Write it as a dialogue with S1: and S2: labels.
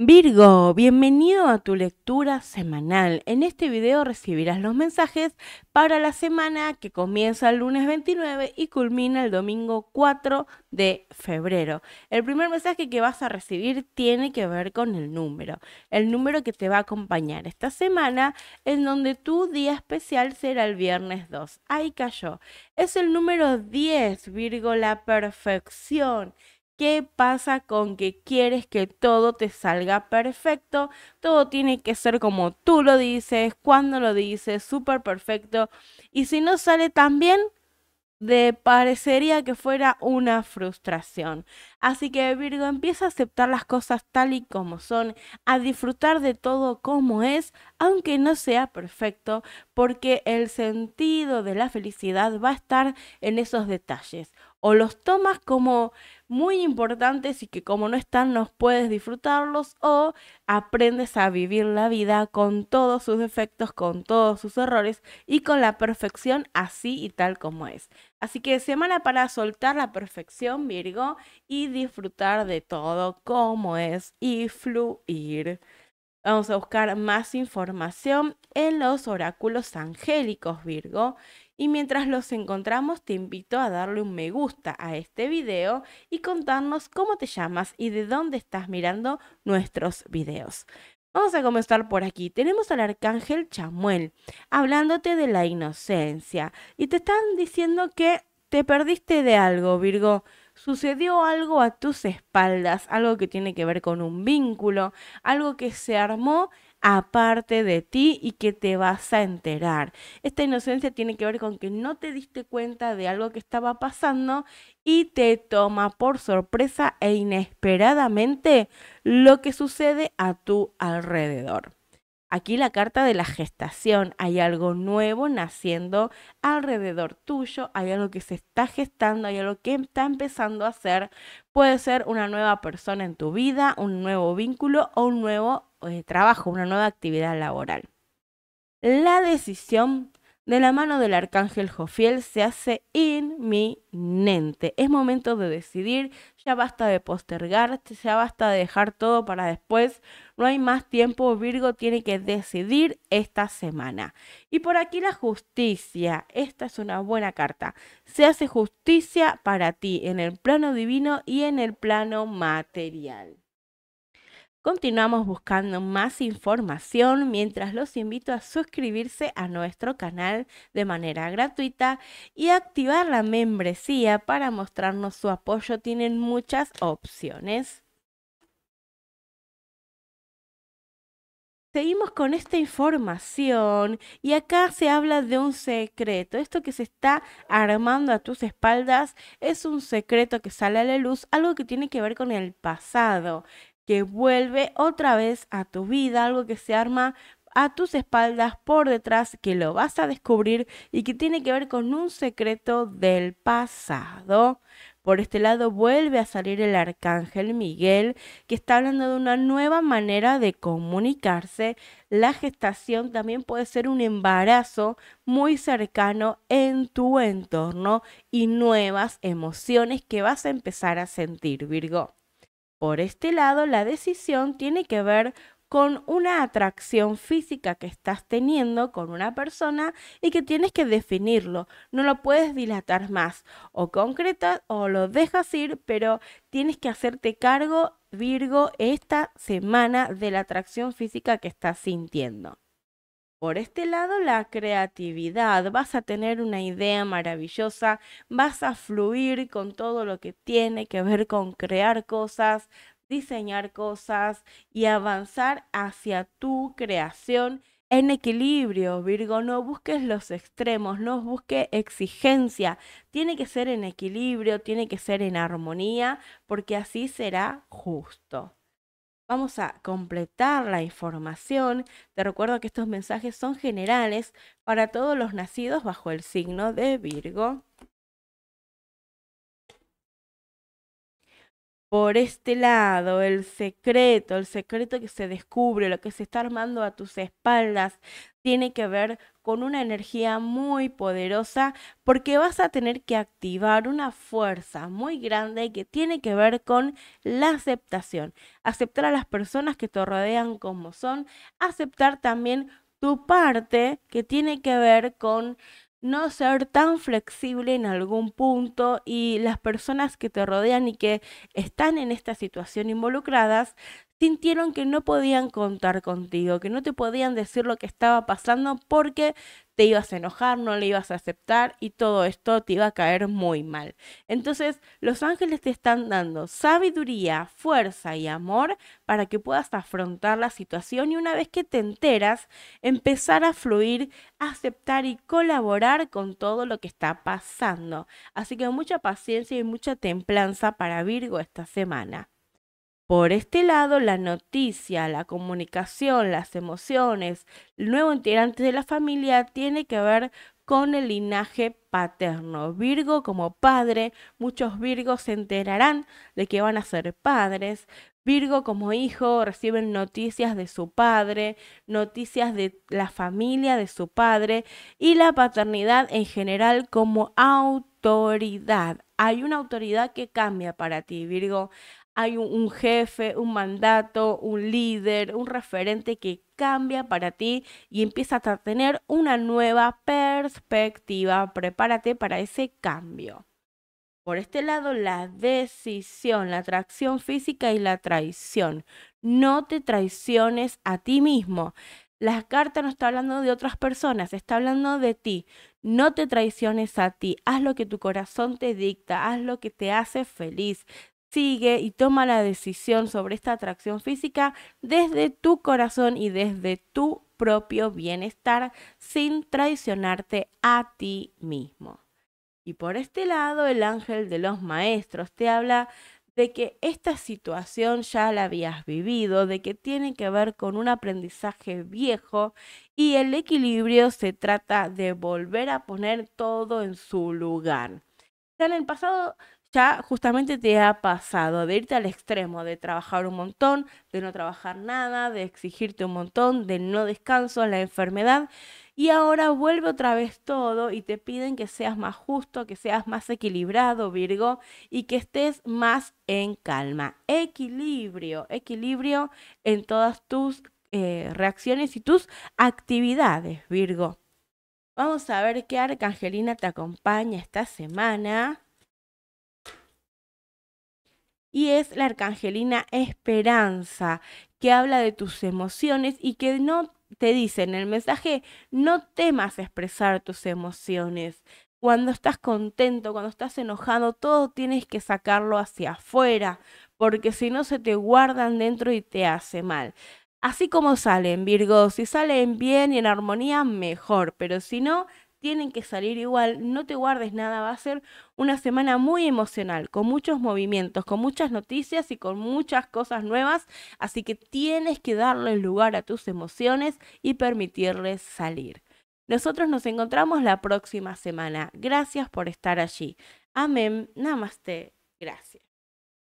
S1: Virgo, bienvenido a tu lectura semanal. En este video recibirás los mensajes para la semana que comienza el lunes 29 y culmina el domingo 4 de febrero. El primer mensaje que vas a recibir tiene que ver con el número, el número que te va a acompañar esta semana, en donde tu día especial será el viernes 2. Ahí cayó. Es el número 10, Virgo, la perfección. ¿Qué pasa con que quieres que todo te salga perfecto? Todo tiene que ser como tú lo dices, cuando lo dices, súper perfecto. Y si no sale tan bien, de parecería que fuera una frustración. Así que Virgo empieza a aceptar las cosas tal y como son, a disfrutar de todo como es, aunque no sea perfecto, porque el sentido de la felicidad va a estar en esos detalles. O los tomas como muy importantes y que como no están no puedes disfrutarlos o aprendes a vivir la vida con todos sus defectos, con todos sus errores y con la perfección así y tal como es. Así que semana para soltar la perfección, Virgo, y disfrutar de todo como es y fluir. Vamos a buscar más información en los oráculos angélicos, Virgo. Y mientras los encontramos, te invito a darle un me gusta a este video y contarnos cómo te llamas y de dónde estás mirando nuestros videos. Vamos a comenzar por aquí. Tenemos al arcángel Chamuel hablándote de la inocencia y te están diciendo que te perdiste de algo, Virgo sucedió algo a tus espaldas, algo que tiene que ver con un vínculo, algo que se armó aparte de ti y que te vas a enterar. Esta inocencia tiene que ver con que no te diste cuenta de algo que estaba pasando y te toma por sorpresa e inesperadamente lo que sucede a tu alrededor. Aquí la carta de la gestación, hay algo nuevo naciendo alrededor tuyo, hay algo que se está gestando, hay algo que está empezando a hacer. Puede ser una nueva persona en tu vida, un nuevo vínculo o un nuevo eh, trabajo, una nueva actividad laboral. La decisión de la mano del arcángel Jofiel se hace inminente. Es momento de decidir, ya basta de postergar, ya basta de dejar todo para después. No hay más tiempo, Virgo tiene que decidir esta semana. Y por aquí la justicia, esta es una buena carta. Se hace justicia para ti en el plano divino y en el plano material. Continuamos buscando más información mientras los invito a suscribirse a nuestro canal de manera gratuita y activar la membresía para mostrarnos su apoyo. Tienen muchas opciones. Seguimos con esta información y acá se habla de un secreto. Esto que se está armando a tus espaldas es un secreto que sale a la luz, algo que tiene que ver con el pasado que vuelve otra vez a tu vida, algo que se arma a tus espaldas por detrás, que lo vas a descubrir y que tiene que ver con un secreto del pasado. Por este lado vuelve a salir el arcángel Miguel, que está hablando de una nueva manera de comunicarse. La gestación también puede ser un embarazo muy cercano en tu entorno y nuevas emociones que vas a empezar a sentir, Virgo. Por este lado, la decisión tiene que ver con una atracción física que estás teniendo con una persona y que tienes que definirlo. No lo puedes dilatar más. O concretas o lo dejas ir, pero tienes que hacerte cargo, Virgo, esta semana de la atracción física que estás sintiendo. Por este lado, la creatividad. Vas a tener una idea maravillosa, vas a fluir con todo lo que tiene que ver con crear cosas, diseñar cosas y avanzar hacia tu creación en equilibrio, Virgo, no busques los extremos, no busques exigencia. Tiene que ser en equilibrio, tiene que ser en armonía, porque así será justo. Vamos a completar la información. Te recuerdo que estos mensajes son generales para todos los nacidos bajo el signo de Virgo. por este lado, el secreto, el secreto que se descubre, lo que se está armando a tus espaldas, tiene que ver con una energía muy poderosa porque vas a tener que activar una fuerza muy grande que tiene que ver con la aceptación. Aceptar a las personas que te rodean como son, aceptar también tu parte que tiene que ver con no ser tan flexible en algún punto y las personas que te rodean y que están en esta situación involucradas sintieron que no podían contar contigo, que no te podían decir lo que estaba pasando porque te ibas a enojar, no le ibas a aceptar y todo esto te iba a caer muy mal. Entonces, los ángeles te están dando sabiduría, fuerza y amor para que puedas afrontar la situación y una vez que te enteras, empezar a fluir, aceptar y colaborar con todo lo que está pasando. Así que mucha paciencia y mucha templanza para Virgo esta semana. Por este lado, la noticia, la comunicación, las emociones, el nuevo integrante de la familia tiene que ver con el linaje paterno. Virgo como padre, muchos Virgos se enterarán de que van a ser padres. Virgo como hijo reciben noticias de su padre, noticias de la familia de su padre y la paternidad en general como autoridad. Hay una autoridad que cambia para ti, Virgo hay un, jefe, un mandato, un líder, un referente que cambia para ti y empiezas a tener una nueva perspectiva. Prepárate para ese cambio. Por este lado, la decisión, la atracción física y la traición. No te traiciones a ti mismo. La carta no está hablando de otras personas, está hablando de ti. No te traiciones a ti. Haz lo que tu corazón te dicta, haz lo que te hace feliz sigue y toma la decisión sobre esta atracción física desde tu corazón y desde tu propio bienestar sin traicionarte a ti mismo. Y por este lado, el ángel de los maestros te habla de que esta situación ya la habías vivido, de que tiene que ver con un aprendizaje viejo y el equilibrio se trata de volver a poner todo en su lugar. Ya en el pasado ya justamente te ha pasado de irte al extremo, de trabajar un montón, de no trabajar nada, de exigirte un montón, de no descanso, la enfermedad. Y ahora vuelve otra vez todo y te piden que seas más justo, que seas más equilibrado, Virgo, y que estés más en calma. Equilibrio, equilibrio en todas tus eh, reacciones y tus actividades, Virgo. Vamos a ver qué arcangelina te acompaña esta semana y es la arcangelina Esperanza, que habla de tus emociones y que no te dice en el mensaje, no temas expresar tus emociones. Cuando estás contento, cuando estás enojado, todo tienes que sacarlo hacia afuera, porque si no se te guardan dentro y te hace mal. Así como salen, Virgo, si salen bien y en armonía, mejor, pero si no, tienen que salir igual, no te guardes nada, va a ser una semana muy emocional, con muchos movimientos, con muchas noticias y con muchas cosas nuevas, así que tienes que darle lugar a tus emociones y permitirles salir. Nosotros nos encontramos la próxima semana. Gracias por estar allí. Amén. Namaste. Gracias.